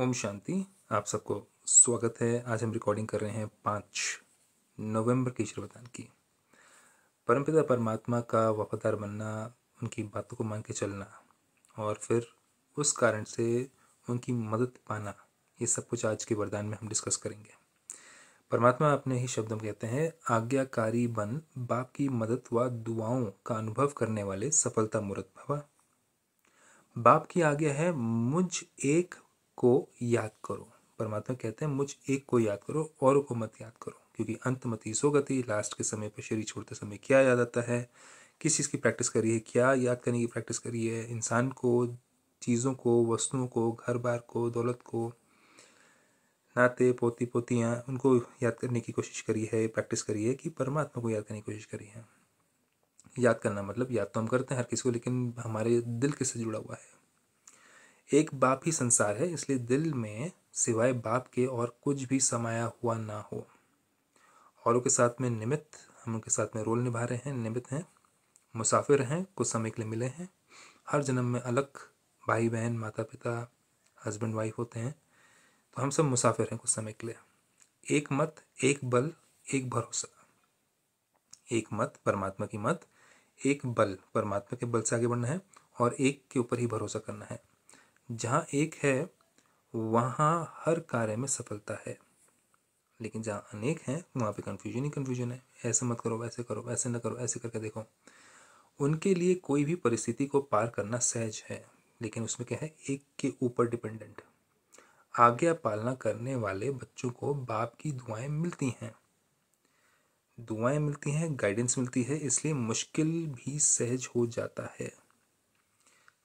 ओम शांति आप सबको स्वागत है आज हम रिकॉर्डिंग कर रहे हैं पाँच नवंबर की श्रवदान की परमपिता परमात्मा का वफादार बनना उनकी बातों को मान के चलना और फिर उस कारण से उनकी मदद पाना ये सब कुछ आज के वरदान में हम डिस्कस करेंगे परमात्मा अपने ही शब्द में कहते हैं आज्ञाकारी बन बाप की मदद व दुआओं का अनुभव करने वाले सफलता मूर्त भवा बाप की आज्ञा है मुझ एक को याद करो परमात्मा कहते हैं मुझ एक को याद करो और को मत याद करो क्योंकि अंत मत ईसो गति लास्ट के समय पर शरीर छोड़ते समय क्या याद आता है किस चीज़ की प्रैक्टिस करी है क्या याद करने की प्रैक्टिस करी है इंसान को चीज़ों को वस्तुओं को घर बार को दौलत को नाते पोती पोतियाँ उनको याद करने की कोशिश करी है प्रैक्टिस करी है कि परमात्मा को याद करने की कोशिश करी है याद करना मतलब याद तो हम करते हैं हर किसी को लेकिन हमारे दिल किससे जुड़ा हुआ है एक बाप ही संसार है इसलिए दिल में सिवाय बाप के और कुछ भी समाया हुआ ना हो औरों के साथ में निमित्त हम उनके साथ में रोल निभा रहे हैं निमित्त हैं मुसाफिर हैं कुछ समय के लिए मिले हैं हर जन्म में अलग भाई बहन माता पिता हस्बैंड वाइफ होते हैं तो हम सब मुसाफिर हैं कुछ समय के लिए एक मत एक बल एक भरोसा एक मत परमात्मा की मत एक बल परमात्मा के बल से आगे बढ़ना है और एक के ऊपर ही भरोसा करना है जहाँ एक है वहाँ हर कार्य में सफलता है लेकिन जहाँ अनेक हैं वहाँ पे कन्फ्यूजन ही कन्फ्यूजन है ऐसे मत करो वैसे करो ऐसे ना करो ऐसे करके देखो उनके लिए कोई भी परिस्थिति को पार करना सहज है लेकिन उसमें क्या है एक के ऊपर डिपेंडेंट आज्ञा पालना करने वाले बच्चों को बाप की दुआएं मिलती हैं दुआएं मिलती हैं गाइडेंस मिलती है इसलिए मुश्किल भी सहज हो जाता है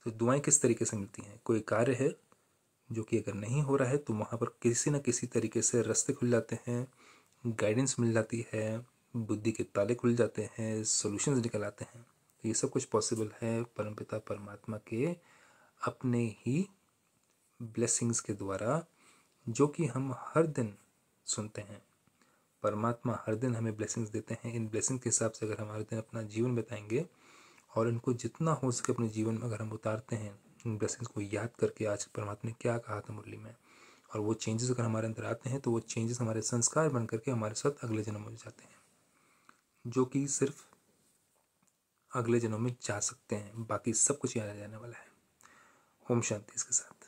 तो दुआएं किस तरीके से मिलती हैं कोई कार्य है जो कि अगर नहीं हो रहा है तो वहाँ पर किसी न किसी तरीके से रास्ते खुल जाते हैं गाइडेंस मिल जाती है बुद्धि के ताले खुल जाते हैं सोल्यूशंस निकल आते हैं तो ये सब कुछ पॉसिबल है परमपिता परमात्मा के अपने ही ब्लेसिंग्स के द्वारा जो कि हम हर दिन सुनते हैं परमात्मा हर दिन हमें ब्लेसिंग्स देते हैं इन ब्लेसिंग्स के हिसाब से अगर हम हर दिन अपना जीवन बताएंगे और इनको जितना हो सके अपने जीवन में अगर हम उतारते हैं इन ब्लेसिंग्स को याद करके आज परमात्मा ने क्या कहा था मुरली में और वो चेंजेस अगर हमारे अंदर आते हैं तो वो चेंजेस हमारे संस्कार बन करके हमारे साथ अगले जन्म में जाते हैं जो कि सिर्फ अगले जन्म में जा सकते हैं बाकी सब कुछ याद जाने वाला है ओम शांति इसके साथ